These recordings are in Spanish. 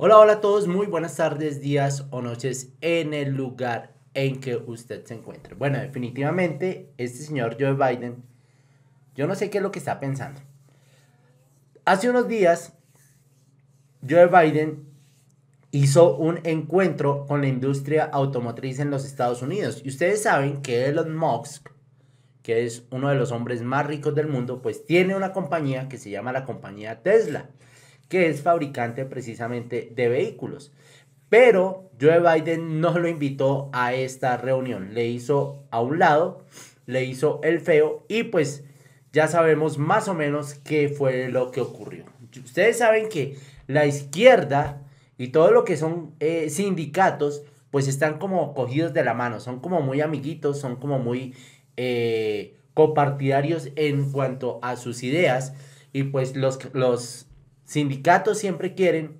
Hola, hola a todos, muy buenas tardes, días o noches en el lugar en que usted se encuentre. Bueno, definitivamente este señor Joe Biden, yo no sé qué es lo que está pensando. Hace unos días, Joe Biden hizo un encuentro con la industria automotriz en los Estados Unidos. Y ustedes saben que Elon Musk, que es uno de los hombres más ricos del mundo, pues tiene una compañía que se llama la compañía Tesla que es fabricante precisamente de vehículos. Pero Joe Biden no lo invitó a esta reunión, le hizo a un lado, le hizo el feo y pues ya sabemos más o menos qué fue lo que ocurrió. Ustedes saben que la izquierda y todo lo que son eh, sindicatos pues están como cogidos de la mano, son como muy amiguitos, son como muy eh, copartidarios en cuanto a sus ideas y pues los, los sindicatos siempre quieren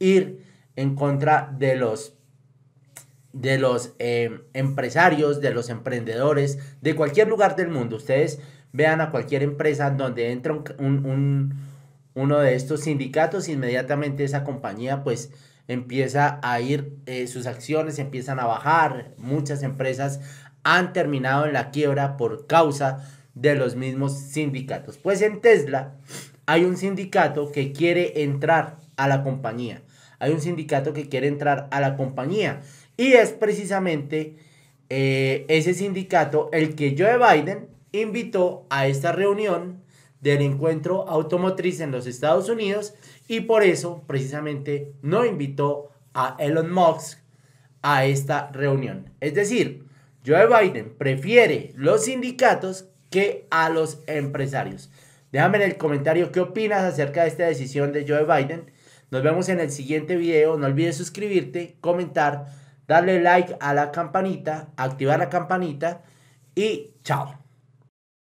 ir en contra de los de los eh, empresarios, de los emprendedores, de cualquier lugar del mundo. Ustedes vean a cualquier empresa donde entra uno de estos sindicatos, inmediatamente esa compañía pues empieza a ir, eh, sus acciones empiezan a bajar, muchas empresas han terminado en la quiebra por causa de los mismos sindicatos. Pues en Tesla hay un sindicato que quiere entrar a la compañía. Hay un sindicato que quiere entrar a la compañía. Y es precisamente eh, ese sindicato el que Joe Biden invitó a esta reunión del encuentro automotriz en los Estados Unidos y por eso precisamente no invitó a Elon Musk a esta reunión. Es decir, Joe Biden prefiere los sindicatos que a los empresarios. Déjame en el comentario qué opinas acerca de esta decisión de Joe Biden. Nos vemos en el siguiente video. No olvides suscribirte, comentar, darle like a la campanita, activar la campanita y chao.